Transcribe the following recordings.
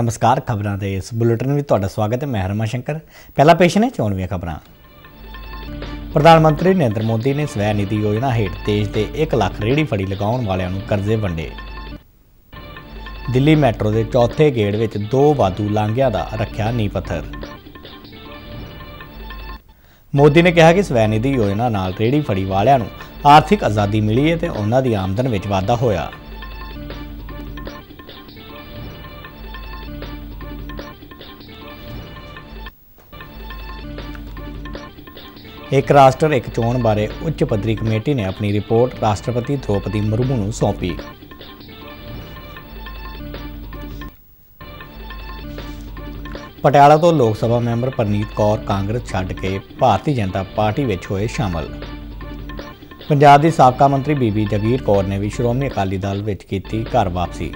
ਨਮਸਕਾਰ ਖਬਰਾਂ ਦੇ ਇਸ ਬੁਲੇਟਿਨ ਵਿੱਚ ਤੁਹਾਡਾ ਸਵਾਗਤ ਹੈ ਮੈਂ ਹਰਮਾ ਸ਼ੰਕਰ ਪਹਿਲਾ ਪੇਸ਼ ਨੇ ਚੋਣਵੀਆਂ ਖਬਰਾਂ ਪ੍ਰਧਾਨ ਮੰਤਰੀ ਨਰਿੰਦਰ ਮੋਦੀ ਨੇ ਸਵੈ ਨਿਧੀ ਯੋਜਨਾ ਹੇਠ ਤੇਜ਼ ਦੇ 1 ਲੱਖ ਰੇੜੀ ਫੜੀ ਲਗਾਉਣ ਵਾਲਿਆਂ ਨੂੰ ਕਰਜ਼ੇ ਵੰਡੇ ਦਿੱਲੀ ਮੈਟਰੋ ਦੇ ਚੌਥੇ ਗੇੜ ਵਿੱਚ ਦੋ ਵਾਧੂ ਲਾਂਘਿਆਂ ਦਾ ਰੱਖਿਆ ਨਹੀਂ ਪੱਥਰ ਮੋਦੀ ਨੇ ਕਿਹਾ ਕਿ ਸਵੈ ਨਿਧੀ ਯੋਜਨਾ ਨਾਲ ਰੇੜੀ ਫੜੀ ਵਾਲਿਆਂ ਨੂੰ ਆਰਥਿਕ ਆਜ਼ਾਦੀ ਮਿਲੀ ਹੈ ਤੇ ਉਹਨਾਂ ਦੀ ਆਮਦਨ ਵਿੱਚ ਵਾਧਾ ਹੋਇਆ ਇੱਕ ਰਾਸ਼ਟਰ ਇੱਕ ਚੋਣ ਬਾਰੇ ਉੱਚ ਪੱਧਰੀ ਕਮੇਟੀ ਨੇ ਆਪਣੀ ਰਿਪੋਰਟ ਰਾਸ਼ਟਰਪਤੀ ਧੋਪਦੀ ਮਰਮੂ ਨੂੰ ਸੌਂਪੀ ਪਟਿਆਲਾ ਤੋਂ ਲੋਕ ਸਭਾ ਮੈਂਬਰ ਪਰਨੀਤ ਕੌਰ ਕਾਂਗਰਸ ਛੱਡ ਕੇ ਭਾਰਤੀ ਜਨਤਾ ਪਾਰਟੀ ਵਿੱਚ ਹੋਏ ਸ਼ਾਮਲ ਪੰਜਾਬ ਦੀ ਸਾਬਕਾ ਮੰਤਰੀ ਬੀਬੀ ਜਗੀਰ ਕੌਰ ਨੇ ਵੀ ਸ਼੍ਰੋਮਣੀ ਅਕਾਲੀ ਦਲ ਵਿੱਚ ਕੀਤੀ ਘਰ ਵਾਪਸੀ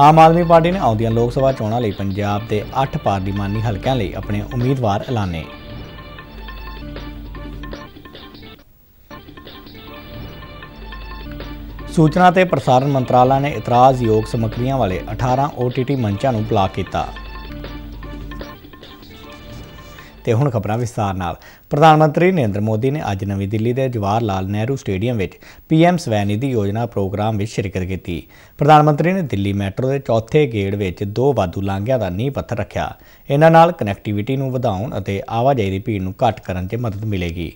ਆਮ ਆਦਮੀ ਪਾਰਟੀ ਨੇ ਆਉਂਦੀਆਂ ਲੋਕ ਸਭਾ ਚੋਣਾਂ ਲਈ ਪੰਜਾਬ ਦੇ 8 ਪਾਰਲੀਮਾਨੀ ਹਲਕਿਆਂ ਲਈ ਆਪਣੇ ਉਮੀਦਵਾਰ ਐਲਾਨੇ ਸੂਚਨਾ ਤੇ ਪ੍ਰਸਾਰਣ ਮੰਤਰਾਲਾ ਨੇ ਇਤਰਾਜ਼ਯੋਗ ਸਮੱਗਰੀਆਂ ਵਾਲੇ 18 OTT ਮੰਚਾਂ ਨੂੰ ਬਲਾਕ ਕੀਤਾ ਤੇ ਹੁਣ ਖਬਰਾਂ ਵਿਸਤਾਰ ਨਾਲ ਪ੍ਰਧਾਨ ਮੰਤਰੀ ਨਰਿੰਦਰ ਮੋਦੀ ਨੇ ਅੱਜ ਨਵੀਂ ਦਿੱਲੀ ਦੇ ਜਵਾਹਰ ਲਾਲ ਨਹਿਰੂ ਸਟੇਡੀਅਮ ਵਿੱਚ ਪੀਐਮ ਸਵੈਨਿਧੀ ਯੋਜਨਾ ਪ੍ਰੋਗਰਾਮ ਵਿੱਚ ਸ਼ਿਰਕਤ ਕੀਤੀ ਪ੍ਰਧਾਨ ਮੰਤਰੀ ਨੇ ਦਿੱਲੀ ਮੈਟਰੋ ਦੇ ਚੌਥੇ ਗੇੜ ਵਿੱਚ ਦੋ ਵਾਧੂ ਲਾਂਘਿਆਂ ਦਾ ਨੀਂਹ ਪੱਥਰ ਰੱਖਿਆ ਇਹਨਾਂ ਨਾਲ ਕਨੈਕਟੀਵਿਟੀ ਨੂੰ ਵਧਾਉਣ ਅਤੇ ਆਵਾਜਾਈ ਦੀ ਭੀੜ ਨੂੰ ਘੱਟ ਕਰਨ 'ਚ ਮਦਦ ਮਿਲੇਗੀ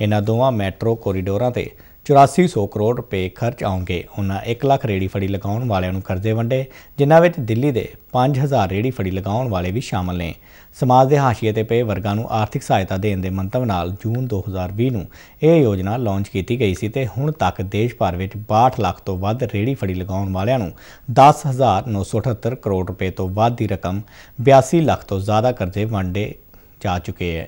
ਇਹਨਾਂ ਦੋਵਾਂ ਮੈਟਰੋ ਕੋਰੀਡੋਰਾਂ ਤੇ 8400 ਕਰੋੜ ਰੁਪਏ ਖਰਚ ਆਉਣਗੇ ਉਹਨਾਂ 1 ਲੱਖ ਰੇੜੀ ਫੜੀ ਲਗਾਉਣ ਵਾਲਿਆਂ ਨੂੰ ਕਰਜ਼ੇ ਵੰਡੇ ਜਿਨ੍ਹਾਂ ਵਿੱਚ ਦਿੱਲੀ ਦੇ 5000 ਰੇੜੀ ਫੜੀ ਲਗਾਉਣ ਵਾਲੇ ਵੀ ਸ਼ਾਮਲ ਨੇ ਸਮਾਜ ਦੇ ਹਾਸ਼ੀਏ ਤੇ ਪਏ ਵਰਗਾਂ ਨੂੰ ਆਰਥਿਕ ਸਹਾਇਤਾ ਦੇਣ ਦੇ ਮੰਤਵ ਨਾਲ ਜੂਨ 2020 ਨੂੰ ਇਹ ਯੋਜਨਾ ਲਾਂਚ ਕੀਤੀ ਗਈ ਸੀ ਤੇ ਹੁਣ ਤੱਕ ਦੇਸ਼ ਭਰ ਵਿੱਚ 62 ਲੱਖ ਤੋਂ ਵੱਧ ਰੇੜੀ ਫੜੀ ਲਗਾਉਣ ਵਾਲਿਆਂ ਨੂੰ 10978 ਕਰੋੜ ਰੁਪਏ ਤੋਂ ਵੱਧ ਦੀ ਰਕਮ 82 ਲੱਖ ਤੋਂ ਜ਼ਿਆਦਾ ਕਰਜ਼ੇ ਵੰਡੇ ਜਾ ਚੁੱਕੇ ਹੈ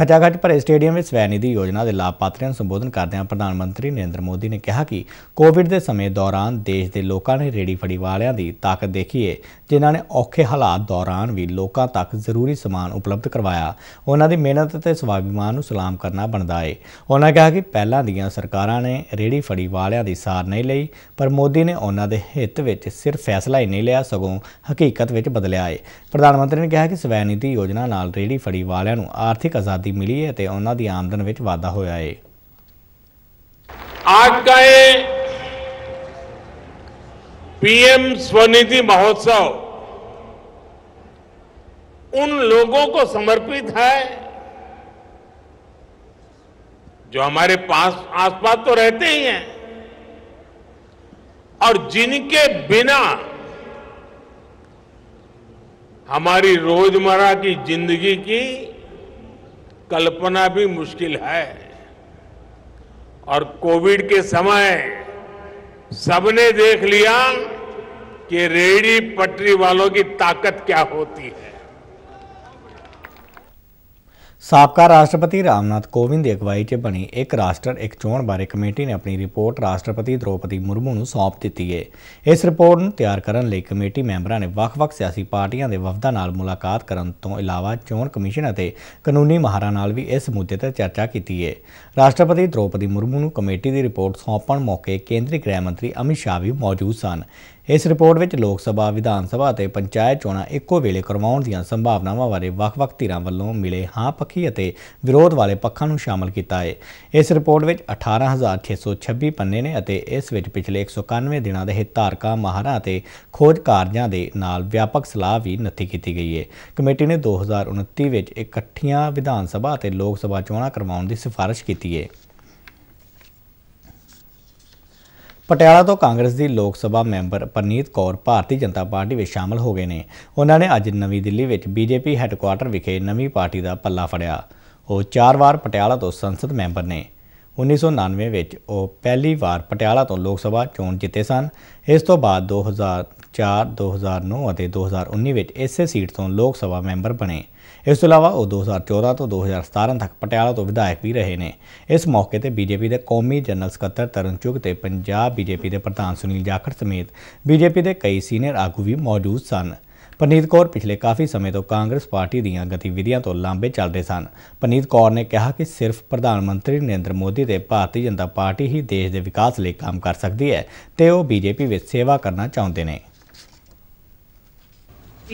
ਖਜਾਗੜ ਭਰੇ ਸਟੇਡੀਅਮ ਵਿੱਚ ਸਵੈਨਿਧੀ ਯੋਜਨਾ ਦੇ ਲਾਭਪਾਤਰੀਆਂ ਨੂੰ ਸੰਬੋਧਨ ਕਰਦਿਆਂ ਪ੍ਰਧਾਨ ਮੰਤਰੀ ਨਰਿੰਦਰ ਮੋਦੀ ਨੇ ਕਿਹਾ ਕਿ ਕੋਵਿਡ ਦੇ ਸਮੇਂ ਦੌਰਾਨ ਦੇਸ਼ ਦੇ ਲੋਕਾਂ ਨੇ ਰੇੜੀ ਫੜੀ ਵਾਲਿਆਂ ਦੀ ਤਾਕਤ ਦੇਖੀਏ ਜਿਨ੍ਹਾਂ ਨੇ ਔਖੇ ਹਾਲਾਤ ਦੌਰਾਨ ਵੀ ਲੋਕਾਂ ਤੱਕ ਜ਼ਰੂਰੀ ਸਮਾਨ ਉਪਲਬਧ ਕਰਵਾਇਆ ਉਹਨਾਂ ਦੀ ਮਿਹਨਤ ਤੇ ਸਵਾਭਿਮਾਨ ਨੂੰ ਸਲਾਮ ਕਰਨਾ ਬਣਦਾ ਏ ਉਹਨਾਂ ਕਿਹਾ ਕਿ ਪਹਿਲਾਂ ਦੀਆਂ ਸਰਕਾਰਾਂ ਨੇ ਰੇੜੀ ਫੜੀ ਵਾਲਿਆਂ ਦੀ ਸਾਰ ਨਹੀਂ ਲਈ ਪਰ ਮੋਦੀ ਨੇ ਉਹਨਾਂ ਦੇ ਹਿੱਤ ਵਿੱਚ ਸਿਰਫ ਫੈਸਲਾ ਹੀ ਨਹੀਂ ਲਿਆ ਸਗੋਂ ਹਕੀਕਤ ਵਿੱਚ ਬਦਲਿਆ ਏ ਪ੍ਰਧਾਨ ਮੰਤਰੀ ਨੇ ਕਿਹਾ ਕਿ ਸਵੈਨਿਧੀ ਯੋਜਨਾ ਨਾਲ ਰੇੜੀ ਫੜੀ ਵਾਲਿਆਂ ਨੂੰ ਆਰਥਿਕ ਆਜ਼ਾਦੀ ਕ੍ਰਾਂਤੀ ਮਿਲੀ ਹੈ ਤੇ ਉਹਨਾਂ ਦੀ ਆਮਦਨ ਵਿੱਚ आज का ये पीएम स्वनिधि महोत्सव उन लोगों को समर्पित है जो हमारे पास आसपास तो रहते ही हैं और जिनके बिना हमारी रोजमर्रा की जिंदगी की कल्पना भी मुश्किल है और कोविड के समय सबने देख लिया कि रेडी पटरी वालों की ताकत क्या होती है ਸਾਬਕਾ ਰਾਸ਼ਟਰਪਤੀ ਰਾਮਨਾਥ ਕੋਵਿੰਦ ਦੀ ਅਗਵਾਈ 'ਚ ਬਣੀ ਇੱਕ ਰਾਸ਼ਟਰ ਇੱਕ ਚੋਣ ਬਾਰੇ ਕਮੇਟੀ ਨੇ ਆਪਣੀ ਰਿਪੋਰਟ ਰਾਸ਼ਟਰਪਤੀ ਦ੍ਰੋਪਦੀ ਮੁਰਮੂ ਨੂੰ ਸੌਂਪ ਦਿੱਤੀ ਹੈ। ਇਸ ਰਿਪੋਰਟ ਨੂੰ ਤਿਆਰ ਕਰਨ ਲਈ ਕਮੇਟੀ ਮੈਂਬਰਾਂ ਨੇ ਵੱਖ-ਵੱਖ ਸਿਆਸੀ ਪਾਰਟੀਆਂ ਦੇ ਵਫਦਾਂ ਨਾਲ ਮੁਲਾਕਾਤ ਕਰਨ ਤੋਂ ਇਲਾਵਾ ਚੋਣ ਕਮਿਸ਼ਨ ਅਤੇ ਕਾਨੂੰਨੀ ਮਹਾਰਾ ਨਾਲ ਵੀ ਇਸ ਮੁੱਦੇ 'ਤੇ ਚਰਚਾ ਕੀਤੀ ਹੈ। ਰਾਸ਼ਟਰਪਤੀ ਦ੍ਰੋਪਦੀ ਮੁਰਮੂ ਨੂੰ ਕਮੇਟੀ ਦੀ ਰਿਪੋਰਟ ਸੌਂਪਣ ਮੌਕੇ ਕੇਂਦਰੀ ਗ੍ਰਹਿ ਮੰਤਰੀ ਅਮਿਤ ਸ਼ਾਹ ਵੀ ਮੌਜੂਦ ਸਨ। ਇਸ ਰਿਪੋਰਟ ਵਿੱਚ ਲੋਕ ਸਭਾ ਵਿਧਾਨ ਸਭਾ ਤੇ ਪੰਚਾਇਤ ਚੋਣਾਂ ਇੱਕੋ ਵੇਲੇ ਕਰਵਾਉਣ ਦੀਆਂ ਸੰਭਾਵਨਾਵਾਂ ਬਾਰੇ ਵੱਖ-ਵੱਖ ਧਿਰਾਂ ਵੱਲੋਂ ਮਿਲੇ ਹਾਂ ਪੱਖੀ ਅਤੇ ਵਿਰੋਧ ਵਾਲੇ ਪੱਖਾਂ ਨੂੰ ਸ਼ਾਮਲ ਕੀਤਾ ਹੈ ਇਸ ਰਿਪੋਰਟ ਵਿੱਚ 18626 ਪੰਨੇ ਨੇ ਅਤੇ ਇਸ ਵਿੱਚ ਪਿਛਲੇ 191 ਦਿਨਾਂ ਦੇ ਹਿੱਤਾਰਕਾਂ ਮਾਹਰਾਂ ਅਤੇ ਖੋਜ ਕਾਰਜਾਂ ਦੇ ਨਾਲ ਵਿਆਪਕ ਸਲਾਹ ਵੀ ਨੱਥੀ ਕੀਤੀ ਗਈ ਹੈ ਕਮੇਟੀ ਨੇ 2029 ਵਿੱਚ ਇਕੱਠੀਆਂ ਵਿਧਾਨ ਸਭਾ ਅਤੇ ਲੋਕ ਸਭਾ ਚੋਣਾਂ ਕਰਵਾਉਣ ਦੀ ਸਿਫਾਰਿਸ਼ ਕੀਤੀ ਹੈ ਪਟਿਆਲਾ ਤੋਂ ਕਾਂਗਰਸ ਦੀ ਲੋਕ ਸਭਾ ਮੈਂਬਰ ਪਰਨੀਤ ਕੌਰ ਭਾਰਤੀ ਜਨਤਾ ਪਾਰਟੀ ਵਿੱਚ ਸ਼ਾਮਲ ਹੋ ਗਏ ਨੇ ਉਹਨਾਂ ਨੇ ਅੱਜ ਨਵੀਂ ਦਿੱਲੀ ਵਿੱਚ ਬੀਜੇਪੀ ਹੈੱਡਕੁਆਰਟਰ ਵਿਖੇ ਨਵੀਂ ਪਾਰਟੀ ਦਾ ਪੱਲਾ ਫੜਿਆ ਉਹ ਚਾਰ ਵਾਰ ਪਟਿਆਲਾ ਤੋਂ ਸੰਸਦ ਮੈਂਬਰ ਨੇ 1999 ਵਿੱਚ ਉਹ ਪਹਿਲੀ ਵਾਰ ਪਟਿਆਲਾ ਤੋਂ ਲੋਕ ਸਭਾ ਚੋਣ ਜਿੱਤੇ ਸਨ ਇਸ ਤੋਂ ਬਾਅਦ 2004 2009 ਅਤੇ 2019 ਵਿੱਚ ਇਸੇ ਸੀਟ ਤੋਂ ਲੋਕ ਸਭਾ ਮੈਂਬਰ ਬਣੇ ਇਸ ਤੋਂ ਇਲਾਵਾ ਉਹ 2014 ਤੋਂ 2017 ਤੱਕ ਪਟਿਆਲਾ ਤੋਂ ਵਿਧਾਇਕ ਵੀ ਰਹੇ ਨੇ ਇਸ ਮੌਕੇ ਤੇ ਬੀਜੇਪੀ ਦੇ ਕੌਮੀ ਜਨਰਲ ਸਕੱਤਰ ਤਰਨ ਚੁਗ ਤੇ ਪੰਜਾਬ ਬੀਜੇਪੀ ਦੇ ਪ੍ਰਧਾਨ ਸੁਨੀਲ ਜਾਖੜ ਸਮੇਤ ਬੀਜੇਪੀ ਦੇ ਕਈ ਸੀਨੀਅਰ ਆਗੂ ਵੀ ਮੌਜੂਦ ਸਨ ਪਨੀਤ ਕੌਰ ਪਿਛਲੇ ਕਾਫੀ ਸਮੇਂ ਤੋਂ ਕਾਂਗਰਸ ਪਾਰਟੀ ਦੀਆਂ ਗਤੀਵਿਧੀਆਂ ਤੋਂ ਲਾਂਬੇ ਚੱਲਦੇ ਸਨ ਪਨੀਤ ਕੌਰ ਨੇ ਕਿਹਾ ਕਿ ਸਿਰਫ ਪ੍ਰਧਾਨ ਮੰਤਰੀ ਨਰਿੰਦਰ ਮੋਦੀ ਦੇ ਭਾਰਤੀ ਜਨਤਾ ਪਾਰਟੀ ਹੀ ਦੇਸ਼ ਦੇ ਵਿਕਾਸ ਲਈ ਕੰਮ ਕਰ ਸਕਦੀ ਹੈ ਤੇ ਉਹ ਬੀਜੇਪੀ ਵਿੱਚ ਸੇਵਾ ਕਰਨਾ ਚਾਹੁੰਦੇ ਨੇ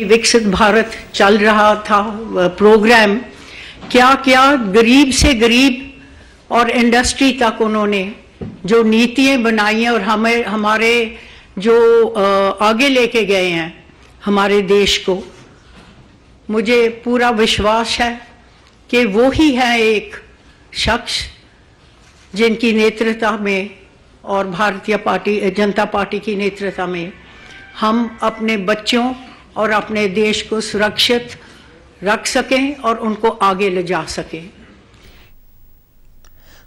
विकसित भारत चल रहा था प्रोग्राम क्या क्या गरीब से गरीब और इंडस्ट्री तक उन्होंने जो नीतियाँ बनाई हैं और हमें हमारे जो आगे लेके गए हैं हमारे देश को मुझे पूरा विश्वास है कि वो ही है एक शख्स जिनकी नेतृत्व में और भारतीय पार्टी जनता पार्टी की नेतृत्व में हम अपने बच्चों और अपने देश को सुरक्षित रख सकें और उनको आगे ले जा सकें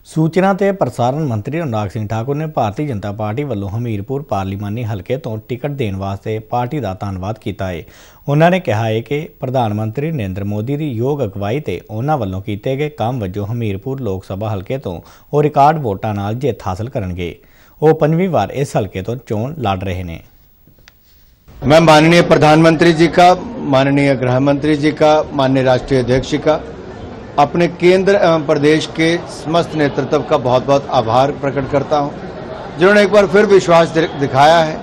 ਸੂਚਨਾ ਤੇ ਪ੍ਰਸਾਰਣ ਮੰਤਰੀ ਅਨੁਰਾਗ ਸਿੰਘ ਠਾਕੁਰ ਨੇ ਭਾਰਤੀ ਜਨਤਾ ਪਾਰਟੀ ਵੱਲੋਂ ਹਮੀਰਪੁਰ ਪਾਰਲੀਮਾਨੀ ਹਲਕੇ ਤੋਂ ਟਿਕਟ ਦੇਣ ਵਾਸਤੇ ਪਾਰਟੀ ਦਾ ਧੰਨਵਾਦ ਕੀਤਾ ਹੈ ਉਹਨਾਂ ਨੇ ਕਿਹਾ ਹੈ ਕਿ ਪ੍ਰਧਾਨ ਮੰਤਰੀ ਨਰਿੰਦਰ ਮੋਦੀ ਦੀ ਯੋਗ ਅਗਵਾਈ ਤੇ ਉਹਨਾਂ ਵੱਲੋਂ ਕੀਤੇ ਗਏ ਕੰਮ ਵੱਜੋਂ ਹਮੀਰਪੁਰ ਲੋਕ ਸਭਾ ਹਲਕੇ ਤੋਂ ਉਹ ਰਿਕਾਰਡ ਵੋਟਾਂ ਨਾਲ ਜਿੱਤ ਹਾਸਲ ਕਰਨਗੇ ਉਹ ਪੰਜਵੀਂ ਵਾਰ ਇਸ ਹਲਕੇ ਤੋਂ ਚੋਣ ਲੜ ਰਹੇ ਨੇ मैं माननीय प्रधानमंत्री जी का माननीय गृह मंत्री जी का माननीय राष्ट्रीय अध्यक्ष जी का अपने केंद्र एवं प्रदेश के समस्त नेतृत्व का बहुत बहुत आभार प्रकट करता हूं जिन्होंने एक बार फिर विश्वास दिखाया है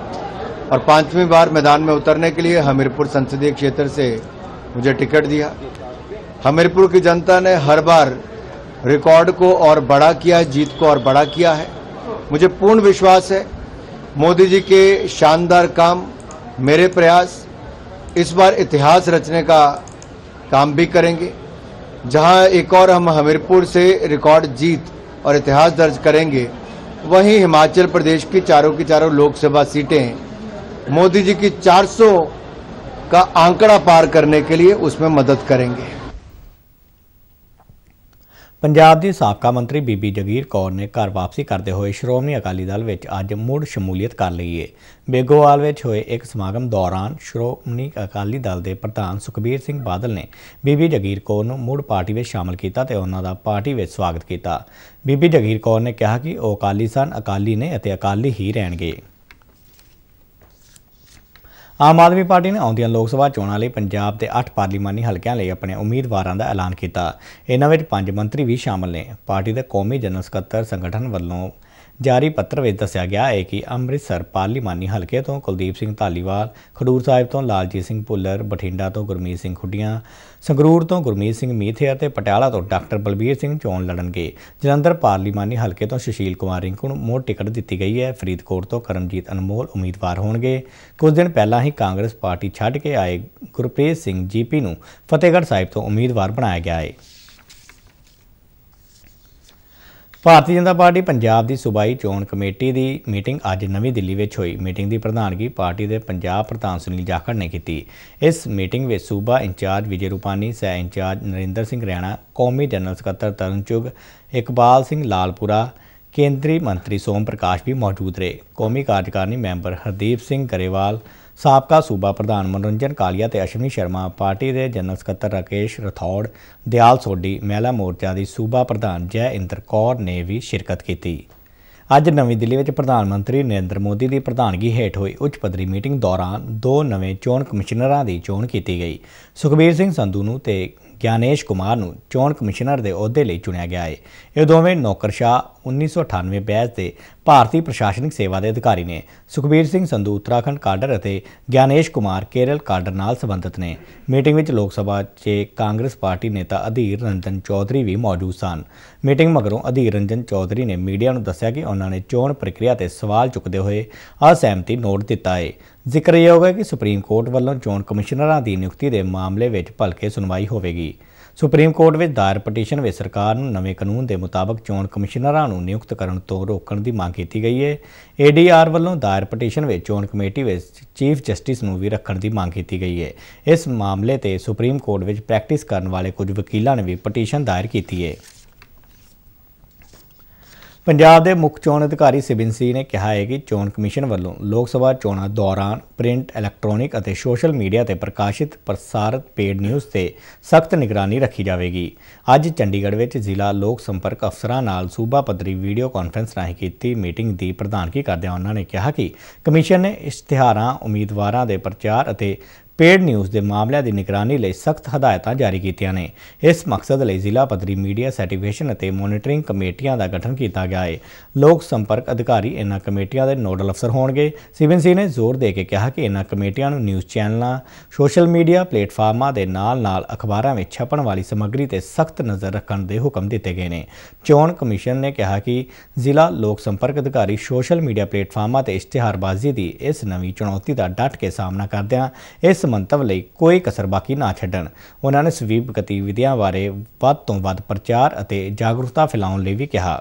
और पांचवी बार मैदान में उतरने के लिए हमीरपुर संसदीय क्षेत्र से मुझे टिकट दिया हमीरपुर की जनता ने हर बार रिकॉर्ड को और बड़ा किया जीत को और बड़ा किया है मुझे पूर्ण विश्वास है मोदी जी के शानदार काम मेरे प्रयास इस बार इतिहास रचने का काम भी करेंगे जहां एक और हम हमीरपुर से रिकॉर्ड जीत और इतिहास दर्ज करेंगे वहीं हिमाचल प्रदेश की चारों की चारों लोकसभा सीटें मोदी जी की 400 का आंकड़ा पार करने के लिए उसमें मदद करेंगे ਪੰਜਾਬ ਦੀ ਸਾਬਕਾ ਮੰਤਰੀ ਬੀਬੀ ਜਗੀਰ ਕੌਰ ਨੇ ਘਰ ਵਾਪਸੀ ਕਰਦੇ ਹੋਏ ਸ਼੍ਰੋਮਣੀ ਅਕਾਲੀ ਦਲ ਵਿੱਚ ਅੱਜ ਮੁੜ ਸ਼ਮੂਲੀਅਤ ਕਰ ਲਈ ਹੈ। ਬੇਗੋਵਾਲ ਵਿੱਚ ਹੋਏ ਇੱਕ ਸਮਾਗਮ ਦੌਰਾਨ ਸ਼੍ਰੋਮਣੀ ਅਕਾਲੀ ਦਲ ਦੇ ਪ੍ਰਧਾਨ ਸੁਖਬੀਰ ਸਿੰਘ ਬਾਦਲ ਨੇ ਬੀਬੀ ਜਗੀਰ ਕੌਰ ਨੂੰ ਮੁੜ ਪਾਰਟੀ ਵਿੱਚ ਸ਼ਾਮਲ ਕੀਤਾ ਤੇ ਉਹਨਾਂ ਦਾ ਪਾਰਟੀ ਵਿੱਚ ਸਵਾਗਤ ਕੀਤਾ। ਬੀਬੀ ਜਗੀਰ ਕੌਰ ਨੇ ਕਿਹਾ ਕਿ ਉਹ ਅਕਾਲੀ ਸਨ, ਅਕਾਲੀ ਨੇ ਅਤੇ ਅਕਾਲੀ ਹੀ ਰਹਿਣਗੇ। ਆਮ ਆਦਮੀ ਪਾਰਟੀ ਨੇ ਆਉਂਦੀਆਂ ਲੋਕ ਸਭਾ ਚੋਣਾਂ ਲਈ ਪੰਜਾਬ ਦੇ 8 ਪਾਰਲੀਮਾਨੀ ਹਲਕਿਆਂ ਲਈ ਆਪਣੇ ਉਮੀਦਵਾਰਾਂ ਦਾ ਐਲਾਨ ਕੀਤਾ ਇਹਨਾਂ ਵਿੱਚ ਪੰਜ ਮੰਤਰੀ ਵੀ ਸ਼ਾਮਲ ਨੇ ਪਾਰਟੀ ਦੇ ਕੌਮੀ ਜਨਰਲ ਸਕੱਤਰ ਸੰਗਠਨ ਵੱਲੋਂ ਜਾਰੀ ਪੱਤਰ ਵਿੱਚ ਦੱਸਿਆ ਗਿਆ ਹੈ ਕਿ ਅੰਮ੍ਰਿਤਸਰ ਪਾਰਲੀਮਾਨੀ ਹਲਕੇ ਤੋਂ ਕੁਲਦੀਪ ਸਿੰਘ ਧਾਲੀਵਾਲ ਖਡੂਰ ਸਾਹਿਬ ਤੋਂ ਲਾਲਜੀਤ ਸਿੰਘ ਭੁੱਲਰ ਬਠਿੰਡਾ ਤੋਂ ਗੁਰਮੀਤ ਸਿੰਘ ਖੁੱਡੀਆਂ ਸੰਗਰੂਰ ਤੋਂ ਗੁਰਮੀਤ ਸਿੰਘ ਮੀਥੇ ਅਤੇ ਪਟਿਆਲਾ ਤੋਂ ਡਾਕਟਰ ਬਲਬੀਰ ਸਿੰਘ ਚੋਣ ਲੜਨਗੇ ਜਲੰਧਰ ਪਾਰਲੀਮਾਨੀ ਹਲਕੇ ਤੋਂ ਸ਼ਸ਼ੀਲ ਕੁਮਾਰ ਰਿੰਕੂ ਨੂੰ ਮੋੜ ਟਿਕਟ ਦਿੱਤੀ ਗਈ ਹੈ ਫਰੀਦਕੋਟ ਤੋਂ ਕਰਮਜੀਤ ਅਨਮੋਲ ਉਮੀਦਵਾਰ ਹੋਣਗੇ ਕੁਝ ਦਿਨ ਪਹਿਲਾਂ ਹੀ ਕਾਂਗਰਸ ਪਾਰਟੀ ਛੱਡ ਕੇ ਆਏ ਗੁਰਪ੍ਰੀਤ ਸਿੰਘ ਜੀਪੀ ਨੂੰ ਫਤਿਹਗੜ੍ਹ ਸਾਹਿਬ ਤੋਂ ਉਮੀਦਵਾਰ ਬਣਾਇਆ ਗਿਆ ਹੈ ਭਾਰਤੀ ਜਨਤਾ ਪਾਰਟੀ ਪੰਜਾਬ ਦੀ ਸੂਬਾਈ ਚੋਣ ਕਮੇਟੀ ਦੀ ਮੀਟਿੰਗ ਅੱਜ ਨਵੀਂ ਦਿੱਲੀ ਵਿੱਚ ਹੋਈ ਮੀਟਿੰਗ ਦੀ ਪ੍ਰਧਾਨਗੀ ਪਾਰਟੀ ਦੇ ਪੰਜਾਬ ਪ੍ਰਧਾਨ ਸੁਨੀਲ ਜਾਖੜ ਨੇ ਕੀਤੀ ਇਸ ਮੀਟਿੰਗ ਵਿੱਚ ਸੂਬਾ ਇੰਚਾਰਜ ਵਿਜੇ ਰੂਪਾਨੀ ਸਹਿ ਇੰਚਾਰਜ ਨਰਿੰਦਰ ਸਿੰਘ ਰਿਆਣਾ ਕੌਮੀ ਜਨਰਲ ਸਕੱਤਰ ਤਰਨਚੁਗ ਇਕਬਾਲ ਸਿੰਘ ਲਾਲਪੁਰਾ ਕੇਂਦਰੀ ਮੰਤਰੀ ਸੋਮ ਪ੍ਰਕਾਸ਼ ਵੀ ਮੌਜੂਦ ਰਹੇ ਕੌਮੀ ਕਾਰਜਕਾਰਨੀ ਮੈਂਬਰ ਹਰਦੀਪ ਸਿੰਘ ਗਰੇਵਾਲ ਸਾਬਕਾ ਸੂਬਾ ਪ੍ਰਧਾਨ ਮਨਰੰਜਨ ਕਾਲੀਆ ਤੇ ਅਸ਼ਵਨੀ ਸ਼ਰਮਾ ਪਾਰਟੀ ਦੇ ਜਨਰਲ ਸਕੱਤਰ ਰਾਕੇਸ਼ ਰਥੌੜ ਦਿਆਲ ਸੋਢੀ ਮਹਿਲਾ ਮੋਰਚਾ ਦੀ ਸੂਬਾ ਪ੍ਰਧਾਨ ਜੈ ਇੰਦਰ ਕੌਰ ਨੇ ਵੀ ਸ਼ਿਰਕਤ ਕੀਤੀ ਅੱਜ ਨਵੀਂ ਦਿੱਲੀ ਵਿੱਚ ਪ੍ਰਧਾਨ ਮੰਤਰੀ ਨਰਿੰਦਰ ਮੋਦੀ ਦੀ ਪ੍ਰਧਾਨਗੀ ਹੇਠ ਹੋਈ ਉੱਚ ਪੱਧਰੀ ਮੀਟਿੰਗ ਦੌਰਾਨ ਦੋ ਨਵੇਂ ਚੋਣ ਕਮਿਸ਼ਨਰਾਂ ਦੀ ਚੋਣ ਕੀਤੀ ਗਈ ਸੁਖਬੀਰ ਸਿੰਘ ਸੰਧੂ ਨੂੰ ਤੇ ਗਿਆਨੇਸ਼ ਕੁਮਾਰ ਨੂੰ ਚੋਣ ਕਮਿਸ਼ਨਰ ਦੇ ਅਹੁਦੇ ਲਈ ਚੁਣਿਆ ਗਿਆ ਹੈ ਇਹ ਦੋਵੇਂ ਨੌਕਰਸ਼ਾ 1998 ਬੈਚ ਦੇ ਭਾਰਤੀ ਪ੍ਰਸ਼ਾਸਨਿਕ ਸੇਵਾ ਦੇ ਅਧਿਕਾਰੀ ਨੇ ਸੁਖਬੀਰ ਸਿੰਘ ਸੰਧੂ ਉੱਤਰਾਖੰਡ ਕਾਡਰ ਅਤੇ ਗਿਆਨੇਸ਼ ਕੁਮਾਰ ਕੇਰਲ ਕਾਡਰ ਨਾਲ ਸੰਬੰਧਿਤ ਨੇ ਮੀਟਿੰਗ ਵਿੱਚ ਲੋਕ ਸਭਾ 'ਚ ਕਾਂਗਰਸ ਪਾਰਟੀ ਨੇਤਾ ਅਧੀਰ ਰੰਜਨ ਚੌਧਰੀ ਵੀ ਮੌਜੂਦ ਸਨ ਮੀਟਿੰਗ ਮਗਰੋਂ ਅਧੀਰ ਰੰਜਨ ਚੌਧਰੀ ਨੇ ਮੀਡੀਆ ਨੂੰ ਦੱਸਿਆ ਕਿ ਉਹਨਾਂ ਨੇ ਚੋਣ ਪ੍ਰਕਿਰਿਆ ਤੇ ਸਵਾਲ ਚੁੱਕਦੇ ਹੋਏ ਅਸਹਿਮਤੀ ਨੋਟ ਦਿੱਤਾ ਹੈ ਜ਼ਿਕਰਯੋਗ ਹੈ ਕਿ ਸੁਪਰੀਮ ਕੋਰਟ ਵੱਲੋਂ ਚੋਣ ਕਮਿਸ਼ਨਰਾਂ ਦੀ ਨਿਯੁਕਤੀ ਦੇ ਮਾਮਲੇ ਵਿੱਚ ਭਲਕੇ ਸੁਣਵਾਈ ਹੋਵੇਗੀ ਸੁਪਰੀਮ ਕੋਰਟ ਵਿੱਚ ਦਾਇਰ ਪਟੀਸ਼ਨ ਵਿੱਚ ਸਰਕਾਰ ਨੂੰ ਨਵੇਂ ਕਾਨੂੰਨ ਦੇ ਮੁਤਾਬਕ ਚੋਣ ਕਮਿਸ਼ਨਰਾਂ ਨੂੰ ਨਿਯੁਕਤ ਕਰਨ ਤੋਂ ਰੋਕਣ ਦੀ ਮੰਗ ਕੀਤੀ ਗਈ ਹੈ ਏਡੀਆਰ ਵੱਲੋਂ ਦਾਇਰ ਪਟੀਸ਼ਨ ਵਿੱਚ ਚੋਣ ਕਮੇਟੀ ਵਿੱਚ ਚੀਫ ਜਸਟਿਸ ਨੂੰ ਵੀ ਰੱਖਣ ਦੀ ਮੰਗ ਕੀਤੀ ਗਈ ਹੈ ਇਸ ਮਾਮਲੇ ਤੇ ਸੁਪਰੀਮ ਕੋਰਟ ਵਿੱਚ ਪ੍ਰੈਕਟਿਸ ਕਰਨ ਵਾਲੇ ਕੁਝ ਵਕੀਲਾਂ ਨੇ ਵੀ ਪਟੀਸ਼ਨ ਦਾਇਰ ਕੀਤੀ ਹੈ ਪੰਜਾਬ ਦੇ ਮੁੱਖ ਚੋਣ ਅਧਿਕਾਰੀ ਸਿਬਿੰਸੀ ਸਿੰਘ ਨੇ ਕਿਹਾ ਹੈ ਕਿ ਚੋਣ ਕਮਿਸ਼ਨ ਵੱਲੋਂ ਲੋਕ ਸਭਾ ਚੋਣਾਂ ਦੌਰਾਨ ਪ੍ਰਿੰਟ ਇਲੈਕਟ੍ਰੋਨਿਕ ਅਤੇ ਸੋਸ਼ਲ ਮੀਡੀਆ ਤੇ ਪ੍ਰਕਾਸ਼ਿਤ ਪ੍ਰਸਾਰਿਤ ਪੇਡ ਨਿਊਜ਼ ਤੇ ਸਖਤ ਨਿਗਰਾਨੀ ਰੱਖੀ ਜਾਵੇਗੀ ਅੱਜ ਚੰਡੀਗੜ੍ਹ ਵਿੱਚ ਜ਼ਿਲ੍ਹਾ ਲੋਕ ਸੰਪਰਕ ਅਫਸਰਾਂ ਨਾਲ ਸੂਬਾ ਪੱਧਰੀ ਵੀਡੀਓ ਕਾਨਫਰੰਸ ਰਾਹੀਂ ਕੀਤੀ ਮੀਟਿੰਗ ਦੀ ਪ੍ਰਧਾਨਗੀ ਕਰਦਿਆਂ ਉਹਨਾਂ ਨੇ ਕਿਹਾ ਕਿ ਕਮਿਸ਼ਨ ਨੇ ਇਸ਼ਤਿਹਾਰਾਂ ਉਮੀਦਵਾਰਾਂ ਦੇ ਪ੍ਰਚਾਰ ਅਤੇ ਪੇਡ ਨਿਊਜ਼ ਦੇ ਮਾਮਲਿਆਂ ਦੀ ਨਿਗਰਾਨੀ ਲਈ ਸਖਤ ਹਦਾਇਤਾਂ ਜਾਰੀ ਕੀਤੀਆਂ ਨੇ ਇਸ ਮਕਸਦ ਲਈ ਜ਼ਿਲ੍ਹਾ ਪੱਧਰੀ ਮੀਡੀਆ ਸਰਟੀਫਿਕੇਸ਼ਨ ਅਤੇ ਮੋਨੀਟਰਿੰਗ ਕਮੇਟੀਆਂ ਦਾ ਗਠਨ ਕੀਤਾ ਗਿਆ ਹੈ ਲੋਕ ਸੰਪਰਕ ਅਧਿਕਾਰੀ ਇਨ੍ਹਾਂ ਕਮੇਟੀਆਂ ਦੇ ਨੋਡਲ ਅਫਸਰ ਹੋਣਗੇ ਸੀਬੀਐਨਸੀ ਨੇ ਜ਼ੋਰ ਦੇ ਕੇ ਕਿਹਾ ਕਿ ਇਨ੍ਹਾਂ ਕਮੇਟੀਆਂ ਨੂੰ ਨਿਊਜ਼ ਚੈਨਲਾਂ ਸੋਸ਼ਲ ਮੀਡੀਆ ਪਲੇਟਫਾਰਮਾਂ ਦੇ ਨਾਲ-ਨਾਲ ਅਖਬਾਰਾਂ ਵਿੱਚ ਛਪਣ ਵਾਲੀ ਸਮੱਗਰੀ ਤੇ ਸਖਤ ਨਜ਼ਰ ਰੱਖਣ ਦੇ ਹੁਕਮ ਦਿੱਤੇ ਗਏ ਨੇ ਚੋਣ ਕਮਿਸ਼ਨ ਨੇ ਕਿਹਾ ਕਿ ਜ਼ਿਲ੍ਹਾ ਲੋਕ ਸੰਪਰਕ ਅਧਿਕਾਰੀ ਸੋਸ਼ਲ ਮੀਡੀਆ ਪਲੇਟਫਾਰਮਾਂ ਤੇ ਇਸ਼ਤਿਹਾਰਬਾਜ਼ੀ ਦੀ ਇਸ ਨਵੀਂ ਚੁਣੌਤੀ ਦਾ ਡਟ ਕੇ ਸਾਹਮਣਾ ਕਰਦਿਆਂ ਇਸ ਮੰਤਵ ਲਈ ਕੋਈ ਕਸਰ ਬਾਕੀ ਨਾ ਛੱਡਣ ਉਹਨਾਂ ਨੇ ਸਵੀਪ ਗਤੀਵਿਧੀਆਂ ਬਾਰੇ ਵੱਧ ਤੋਂ ਵੱਧ ਪ੍ਰਚਾਰ ਅਤੇ ਜਾਗਰੂਕਤਾ ਫੈਲਾਉਣ ਲਈ ਵੀ ਕਿਹਾ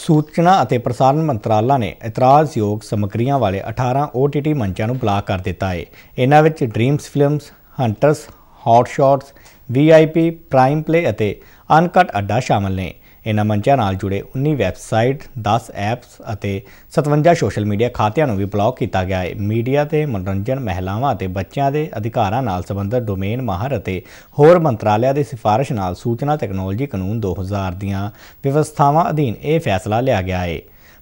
ਸੂਚਨਾ ਅਤੇ ਪ੍ਰਸਾਰਣ ਮੰਤਰਾਲਾ ਨੇ ਇਤਰਾਜ਼ਯੋਗ ਸਮਗਰੀਆਂ ਵਾਲੇ 18 OTT ਮੰਚਾਂ ਨੂੰ ਬਲਾਕ ਕਰ ਦਿੱਤਾ ਹੈ ਇਹਨਾਂ ਵਿੱਚ dreams films hunters hot shots VIP prime play ਅਤੇ ਅਨਕਟ ਅੱਡਾ ਸ਼ਾਮਲ ਨੇ ਇਹਨਾਂ ਮੰਚਾਂ ਨਾਲ ਜੁੜੇ 19 ਵੈਬਸਾਈਟ 10 ਐਪਸ ਅਤੇ 57 ਸੋਸ਼ਲ ਮੀਡੀਆ ਖਾਤਿਆਂ ਨੂੰ ਵੀ ਬਲੌਕ ਕੀਤਾ ਗਿਆ ਹੈ ਮੀਡੀਆ ਤੇ ਮਨੋਰੰਜਨ ਮਹਿਲਾਵਾਂ ਅਤੇ ਬੱਚਿਆਂ ਦੇ ਅਧਿਕਾਰਾਂ ਨਾਲ ਸੰਬੰਧਿਤ ਡੋਮੇਨ ਮਾਹਰ ਅਤੇ ਹੋਰ ਮੰਤਰਾਲਿਆਂ ਦੀ ਸਿਫਾਰਿਸ਼ ਨਾਲ ਸੂਚਨਾ ਟੈਕਨੋਲੋਜੀ ਕਾਨੂੰਨ 2000 ਦੀਆਂ ਵਿਵਸਥਾਵਾਂ ਅਧੀਨ ਇਹ ਫੈਸਲਾ ਲਿਆ ਗਿਆ ਹੈ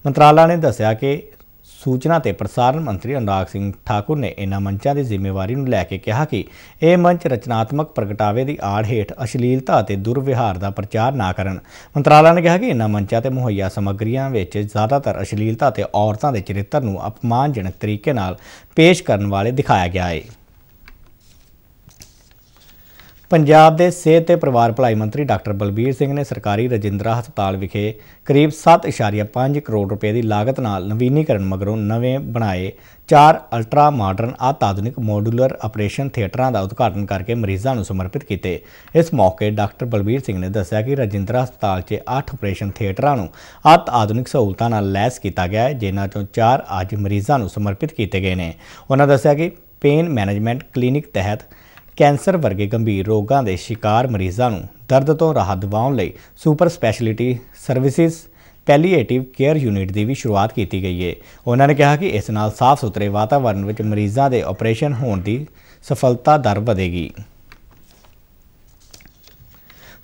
ਮੰਤਰਾਲਾ ਨੇ ਦੱਸਿਆ ਕਿ ਸੂਚਨਾ ਤੇ ਪ੍ਰਸਾਰਣ ਮੰਤਰੀ ਅਨੁਰਾਗ ਸਿੰਘ ਠਾਕੁਰ ਨੇ ਇਹਨਾਂ ਮੰਚਾਂ ਦੀ ਜ਼ਿੰਮੇਵਾਰੀ ਨੂੰ ਲੈ ਕੇ ਕਿਹਾ ਕਿ ਇਹ ਮੰਚ ਰਚਨਾਤਮਕ ਪ੍ਰਗਟਾਵੇ ਦੀ ਆੜ ਹੇਠ ਅਸ਼ਲੀਲਤਾ ਅਤੇ ਦੁਰਵਿਹਾਰ ਦਾ ਪ੍ਰਚਾਰ ਨਾ ਕਰਨ ਮੰਤਰਾਲਾ ਨੇ ਕਿਹਾ ਕਿ ਇਹਨਾਂ ਮੰਚਾਂ ਤੇ ਮੁਹੱਈਆ ਸਮੱਗਰੀਆਂ ਵਿੱਚ ਜ਼ਿਆਦਾਤਰ ਅਸ਼ਲੀਲਤਾ ਤੇ ਔਰਤਾਂ ਦੇ ਚਰਿੱਤਰ ਨੂੰ ਅਪਮਾਨਜਨਕ ਤਰੀਕੇ ਨਾਲ ਪੇਸ਼ ਕਰਨ ਵਾਲੇ ਦਿਖਾਇਆ ਗਿਆ ਹੈ ਪੰਜਾਬ ਦੇ ਸਿਹਤ ਤੇ ਪਰਿਵਾਰ ਭਲਾਈ ਮੰਤਰੀ ਡਾਕਟਰ ਬਲਬੀਰ ਸਿੰਘ ਨੇ ਸਰਕਾਰੀ ਰਜਿੰਦਰਾ ਹਸਪਤਾਲ ਵਿਖੇ ਕਰੀਬ 7.5 ਕਰੋੜ ਰੁਪਏ ਦੀ ਲਾਗਤ ਨਾਲ ਨਵੀਨੀਕਰਨ ਮਗਰੋਂ ਨਵੇਂ ਬਣਾਏ ਚਾਰ ਅਲਟਰਾ ਮਾਡਰਨ ਆਧੁਨਿਕ ਮੋਡੂਲਰ ਆਪਰੇਸ਼ਨ ਥੀਏਟਰਾਂ ਦਾ ਉਦਘਾਟਨ ਕਰਕੇ ਮਰੀਜ਼ਾਂ ਨੂੰ ਸਮਰਪਿਤ ਕੀਤੇ ਇਸ ਮੌਕੇ ਡਾਕਟਰ ਬਲਬੀਰ ਸਿੰਘ ਨੇ ਦੱਸਿਆ ਕਿ ਰਜਿੰਦਰਾ ਹਸਪਤਾਲ 'ਚ 8 ਆਪਰੇਸ਼ਨ ਥੀਏਟਰਾਂ ਨੂੰ ਆਧੁਨਿਕ ਸਹੂਲਤਾਂ ਨਾਲ ਲੈਸ ਕੀਤਾ ਗਿਆ ਹੈ ਜਿਨ੍ਹਾਂ 'ਚੋਂ ਚਾਰ ਅੱਜ ਮਰੀਜ਼ਾਂ ਨੂੰ ਸਮਰਪਿਤ ਕੀਤੇ ਗਏ ਨੇ ਉਹਨਾਂ ਦੱਸਿਆ ਕਿ ਪੇਨ ਮੈਨੇਜਮੈਂਟ ਕਲੀਨਿਕ ਤਹਿਤ ਕੈਂਸਰ ਵਰਗੇ ਗੰਭੀਰ ਰੋਗਾਂ ਦੇ ਸ਼ਿਕਾਰ ਮਰੀਜ਼ਾਂ ਨੂੰ ਦਰਦ ਤੋਂ ਰਾਹਤ ਦਿਵਾਉਣ ਲਈ super speciality services palliative care unit ਦੀ ਵੀ ਸ਼ੁਰੂਆਤ ਕੀਤੀ ਗਈ ਹੈ ਉਹਨਾਂ ਨੇ ਕਿਹਾ ਕਿ ਇਸ ਨਾਲ ਸਾਫ਼ ਸੁਥਰੇ ਵਾਤਾਵਰਣ ਵਿੱਚ ਮਰੀਜ਼ਾਂ ਦੇ ਆਪਰੇਸ਼ਨ ਹੋਣ ਦੀ ਸਫਲਤਾ ਦਰ ਵਧੇਗੀ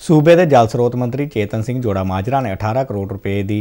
ਸੂਬੇ ਦੇ ਜਲ ਸਰੋਤ ਮੰਤਰੀ ਚੇਤਨ ਸਿੰਘ ਜੋੜਾ ਮਾਜਰਾ ਨੇ 18 ਕਰੋੜ ਰੁਪਏ ਦੀ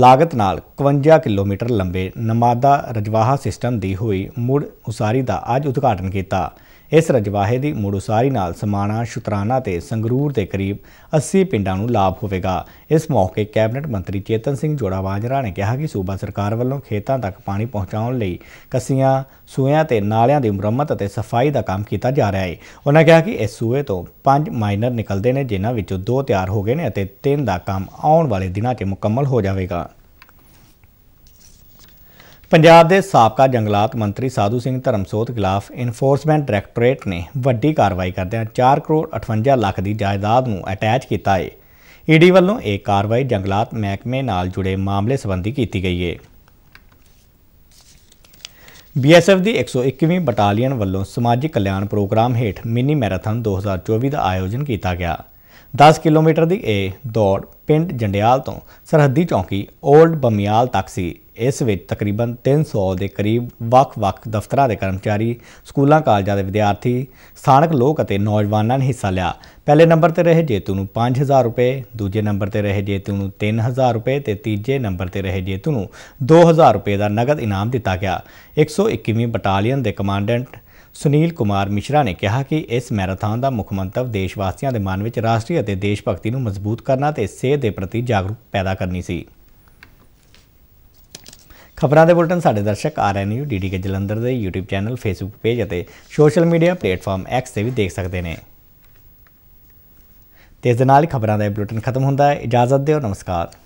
ਲਾਗਤ ਨਾਲ 51 ਕਿਲੋਮੀਟਰ ਲੰਬੇ ਨਮਾਦਾ ਰਜਵਾਹਾ ਸਿਸਟਮ ਦੀ ਹੋਈ ਮੁੜ ਉਸਾਰੀ ਦਾ ਅੱਜ ਉਦਘਾਟਨ ਕੀਤਾ ਇਸ ਰਜਵਾਹੇ ਦੀ ਮੁੜ ਨਾਲ ਸਮਾਣਾ ਸ਼ੁਤਰਾਣਾ ਤੇ ਸੰਗਰੂਰ ਦੇ ਕਰੀਬ 80 ਪਿੰਡਾਂ ਨੂੰ ਲਾਭ ਹੋਵੇਗਾ ਇਸ ਮੌਕੇ ਕੈਬਨਿਟ ਮੰਤਰੀ ਚੇਤਨ ਸਿੰਘ ਜੋੜਾਵਾਜਰਾ ਨੇ ਕਿਹਾ ਕਿ ਸੂਬਾ ਸਰਕਾਰ ਵੱਲੋਂ ਖੇਤਾਂ ਤੱਕ ਪਾਣੀ ਪਹੁੰਚਾਉਣ ਲਈ ਕਸੀਆਂ ਸੂਇਆਂ ਤੇ ਨਾਲਿਆਂ ਦੀ ਮੁਰੰਮਤ ਅਤੇ ਸਫਾਈ ਦਾ ਕੰਮ ਕੀਤਾ ਜਾ ਰਿਹਾ ਹੈ ਉਹਨਾਂ ਕਿਹਾ ਕਿ ਇਸ ਸੂਏ ਤੋਂ ਪੰਜ ਮਾਈਨਰ ਨਿਕਲਦੇ ਨੇ ਜਿਨ੍ਹਾਂ ਵਿੱਚੋਂ ਦੋ ਤਿਆਰ ਹੋ ਗਏ ਨੇ ਅਤੇ ਤਿੰਨ ਦਾ ਕੰਮ ਆਉਣ ਵਾਲੇ ਦਿਨਾਂ 'ਚ ਮੁਕੰਮਲ ਹੋ ਜਾਵੇਗਾ ਪੰਜਾਬ ਦੇ ਸਾਬਕਾ ਜੰਗਲਾਤ ਮੰਤਰੀ ਸਾਧੂ ਸਿੰਘ ਧਰਮਸੋਤ ਖਿਲਾਫ ਇਨਫੋਰਸਮੈਂਟ ਡਾਇਰੈਕਟੋਰੇਟ ਨੇ ਵੱਡੀ ਕਾਰਵਾਈ ਕਰਦਿਆਂ 4 ਕਰੋੜ 58 ਲੱਖ ਦੀ ਜਾਇਦਾਦ ਨੂੰ ਅਟੈਚ ਕੀਤਾ ਹੈ ਈਡੀ ਵੱਲੋਂ ਇਹ ਕਾਰਵਾਈ ਜੰਗਲਾਤ ਮਹਿਕਮੇ ਨਾਲ ਜੁੜੇ ਮਾਮਲੇ ਸੰਬੰਧੀ ਕੀਤੀ ਗਈ ਹੈ ਬੀਐਸਐਫ ਦੀ 121ਵੀਂ ਬਟਾਲੀਅਨ ਵੱਲੋਂ ਸਮਾਜਿਕ ਕਲਿਆਣ ਪ੍ਰੋਗਰਾਮ ਹੇਠ ਮਿੰਨੀ ਮੈਰਾਥਨ 2024 ਦਾ ਆਯੋਜਨ ਕੀਤਾ ਗਿਆ 10 ਕਿਲੋਮੀਟਰ ਦੀ ਇਹ ਦੌੜ ਪਿੰਡ ਜੰਡਿਆਲ ਤੋਂ ਸਰਹੱਦੀ ਚੌਂਕੀ 올ਡ ਬਮਿਆਲ ਤੱਕ ਸੀ ਇਸ ਵਿੱਚ ਤਕਰੀਬਨ 300 ਦੇ ਕਰੀਬ ਵੱਖ-ਵੱਖ ਦਫ਼ਤਰਾਂ ਦੇ ਕਰਮਚਾਰੀ, ਸਕੂਲਾਂ, ਕਾਲਜਾਂ ਦੇ ਵਿਦਿਆਰਥੀ, ਸਥਾਨਕ ਲੋਕ ਅਤੇ ਨੌਜਵਾਨਾਂ ਨੇ ਹਿੱਸਾ ਲਿਆ। ਪਹਿਲੇ ਨੰਬਰ ਤੇ ਰਹੇ ਜੇਤੂ ਨੂੰ 5000 ਰੁਪਏ, ਦੂਜੇ ਨੰਬਰ ਤੇ ਰਹੇ ਜੇਤੂ ਨੂੰ 3000 ਰੁਪਏ ਤੇ ਤੀਜੇ ਨੰਬਰ ਤੇ ਰਹੇ ਜੇਤੂ ਨੂੰ 2000 ਰੁਪਏ ਦਾ ਨਗਦ ਇਨਾਮ ਦਿੱਤਾ ਗਿਆ। 121ਵੀਂ ਬਟਾਲੀਅਨ ਦੇ ਕਮਾਂਡੈਂਟ ਸੁਨੀਲ ਕੁਮਾਰ ਮਿਸ਼ਰਾ ਨੇ ਕਿਹਾ ਕਿ ਇਸ ਮੈਰਾਥਨ ਦਾ ਮੁੱਖ ਮੰਤਵ ਦੇਸ਼ ਵਾਸੀਆਂ ਦੇ ਮਨ ਵਿੱਚ ਰਾਸ਼ਟਰੀ ਅਤੇ ਦੇਸ਼ ਭਗਤੀ ਨੂੰ ਮਜ਼ਬੂਤ ਕਰਨਾ ਤੇ ਸਿਹਤ ਦੇ ਪ੍ਰਤੀ ਜਾਗਰੂਕ ਪੈਦਾ ਕਰਨੀ ਸੀ। ਖਬਰਾਂ ਦੇ ਬੁਲਟਨ ਸਾਡੇ ਦਰਸ਼ਕ ਆਰਐਨਯੂ ਡੀਡੀਕੇ ਜਲੰਧਰ ਦੇ YouTube ਚੈਨਲ Facebook ਪੇਜ ਅਤੇ ਸੋਸ਼ਲ ਮੀਡੀਆ ਪਲੇਟਫਾਰਮ X ਤੇ ਵੀ ਦੇਖ ਸਕਦੇ ਨੇ ਤੇ ਇਸ ਦੇ ਨਾਲ ਹੀ ਖਬਰਾਂ ਦਾ ਇਹ ਬੁਲਟਨ ਖਤਮ ਹੁੰਦਾ ਹੈ ਇਜਾਜ਼ਤ ਦਿਓ ਨਮਸਕਾਰ